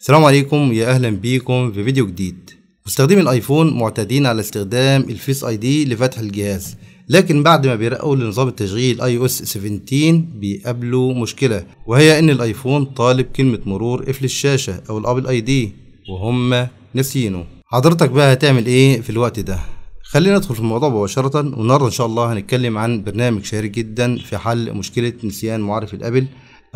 السلام عليكم يا اهلا بيكم في فيديو جديد مستخدمي الايفون معتادين على استخدام الفيس اي دي لفتح الجهاز لكن بعد ما بيرقوا لنظام التشغيل اي او اس 17 بيقابلوا مشكله وهي ان الايفون طالب كلمه مرور قفل الشاشه او الابل اي دي وهم ناسيينه حضرتك بقى هتعمل ايه في الوقت ده خلينا ندخل في الموضوع مباشرة والنهاردة إن شاء الله هنتكلم عن برنامج شهير جدا في حل مشكلة نسيان معرف الأبل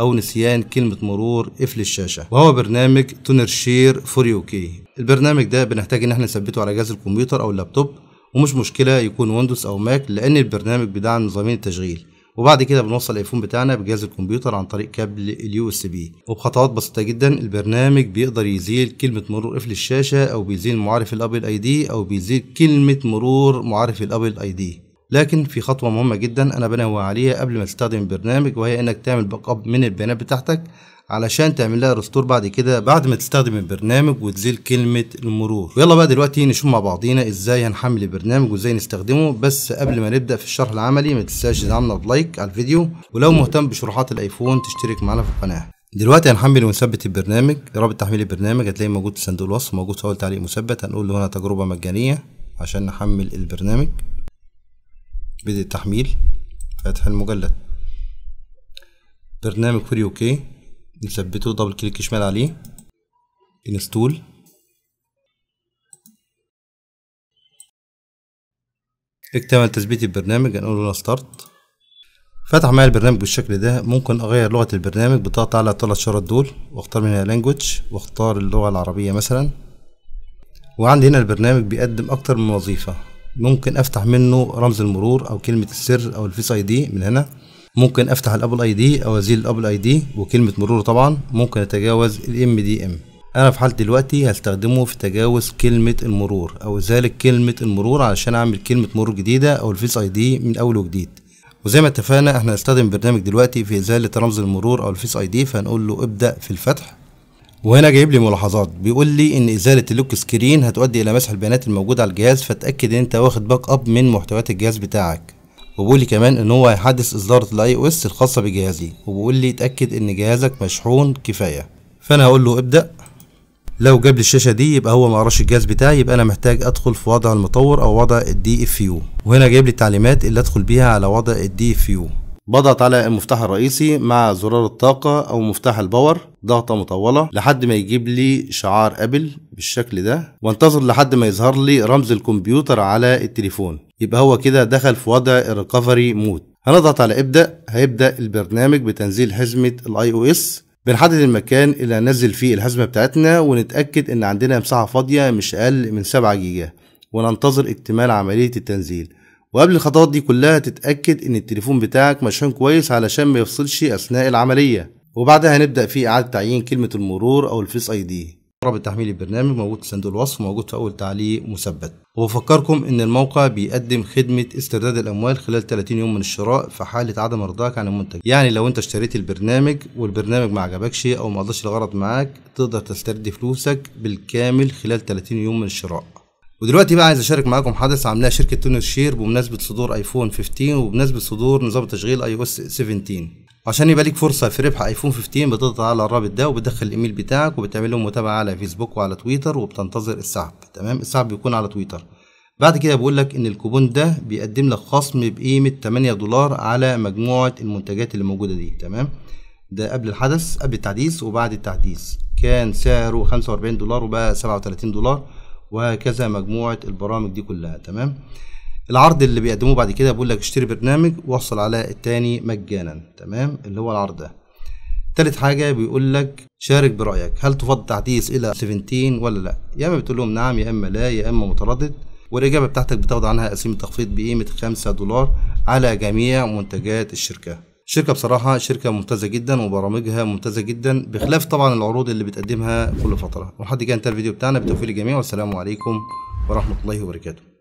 أو نسيان كلمة مرور قفل الشاشة وهو برنامج تونر شير فور يو كي البرنامج ده بنحتاج إن احنا نثبته على جهاز الكمبيوتر أو اللابتوب ومش مشكلة يكون ويندوز أو ماك لأن البرنامج بيدعم نظامين التشغيل وبعد كده بنوصل الايفون بتاعنا بجهاز الكمبيوتر عن طريق كابل اليو اس بي وبخطوات بسيطه جدا البرنامج بيقدر يزيل كلمه مرور قفل الشاشه او بيزيل معرف الابل اي دي او بيزيل كلمه مرور معرف الابل اي دي لكن في خطوة مهمة جدا أنا بنوه عليها قبل ما تستخدم البرنامج وهي إنك تعمل باك أب من البيانات بتاعتك علشان تعمل لها ريستور بعد كده بعد ما تستخدم البرنامج وتزيل كلمة المرور ويلا بقى دلوقتي نشوف مع بعضينا ازاي هنحمل البرنامج وازاي نستخدمه بس قبل ما نبدأ في الشرح العملي ما تنساش دعمنا بلايك على الفيديو ولو مهتم بشروحات الايفون تشترك معنا في القناة دلوقتي هنحمل ونثبت البرنامج رابط تحميل البرنامج هتلاقيه موجود في صندوق الوصف موجود في اول تعليق مثبت هنقول له هنا تجربة مجانية عشان نحمل البرنامج بدء التحميل فتح المجلد برنامج فري اوكي نثبته دبل كليك شمال عليه انستول اكتمل تثبيت البرنامج هنقول له ستارت فتح معايا البرنامج بالشكل ده ممكن اغير لغة البرنامج بالضغط على الثلاث شرط دول واختار منها لانجوج واختار اللغة العربية مثلا وعندي هنا البرنامج بيقدم اكتر من وظيفة ممكن افتح منه رمز المرور او كلمه السر او الفيس اي دي من هنا ممكن افتح الابل اي دي او ازيل الابل اي دي وكلمه مرور طبعا ممكن اتجاوز الام دي ام انا في حالتي دلوقتي هستخدمه في تجاوز كلمه المرور او ازاله كلمه المرور علشان اعمل كلمه مرور جديده او الفيس اي دي من اول وجديد وزي ما اتفقنا احنا هنستخدم برنامج دلوقتي في ازاله رمز المرور او الفيس اي دي فهنقول له ابدا في الفتح وهنا جايب لي ملاحظات بيقول لي ان ازاله اللوك سكرين هتؤدي الى مسح البيانات الموجوده على الجهاز فتاكد ان انت واخد باك اب من محتويات الجهاز بتاعك وبيقول لي كمان ان هو هيحدث اصدارة الاي او اس الخاصه بجهازي وبيقول لي اتاكد ان جهازك مشحون كفايه فانا هقول له ابدا لو جاب لي الشاشه دي يبقى هو ما قراش الجهاز بتاعي يبقى انا محتاج ادخل في وضع المطور او وضع الدي اف يو وهنا جايب لي التعليمات اللي ادخل بيها على وضع الدي اف يو بضغط على المفتاح الرئيسي مع زرار الطاقة أو مفتاح الباور ضغطة مطولة لحد ما يجيب لي شعار أبل بالشكل ده وانتظر لحد ما يظهر لي رمز الكمبيوتر على التليفون يبقى هو كده دخل في وضع الريكفري مود هنضغط على ابدأ هيبدأ البرنامج بتنزيل حزمة الاي او اس بنحدد المكان اللي هننزل فيه الحزمة بتاعتنا ونتأكد ان عندنا مساحة فاضية مش اقل من 7 جيجا وننتظر اكتمال عملية التنزيل وقبل الخطوات دي كلها تتأكد إن التليفون بتاعك مشحون كويس علشان ما يفصلش أثناء العملية وبعدها هنبدأ في إعادة تعيين كلمة المرور أو الفيس أي دي رابط تحميل البرنامج موجود في صندوق الوصف وموجود في أول تعليق مثبت وبفكركم إن الموقع بيقدم خدمة استرداد الأموال خلال 30 يوم من الشراء في حالة عدم رضاك عن المنتج يعني لو أنت اشتريت البرنامج والبرنامج ما عجبكش أو ما قضاش الغرض معاك تقدر تسترد فلوسك بالكامل خلال 30 يوم من الشراء ودلوقتي بقى عايز اشارك معاكم حدث عاملاه شركه تونس شير بمناسبه صدور ايفون 15 وبمناسبه صدور نظام تشغيل اي او اس 17 عشان يبقى ليك فرصه في ربح ايفون 15 بتضغط على الرابط ده وبتدخل الايميل بتاعك وبتعمل لهم متابعه على فيسبوك وعلى تويتر وبتنتظر السحب تمام السحب بيكون على تويتر بعد كده بقول لك ان الكوبون ده بيقدم لك خصم بقيمه 8 دولار على مجموعه المنتجات اللي موجوده دي تمام ده قبل الحدث قبل التحديث وبعد التحديث كان سعره 45 دولار وبقى 37 دولار وهكذا مجموعة البرامج دي كلها تمام العرض اللي بيقدموه بعد كده بيقول لك اشتري برنامج وصل على التاني مجانا تمام اللي هو العرض ده تالت حاجة بيقول لك شارك برأيك هل تفضل تحديث إلى 17 ولا لا يا إما بتقول لهم نعم يا إما لا يا إما متردد والإجابة بتاعتك بتاخد عنها قسيمة تخفيض بقيمة 5 دولار على جميع منتجات الشركة شركة بصراحة شركة ممتازة جدا وبرامجها ممتازة جدا بخلاف طبعا العروض اللي بتقدمها كل فترة ولحد كده انتهى الفيديو بتاعنا بتوفيق الجميع والسلام عليكم ورحمة الله وبركاته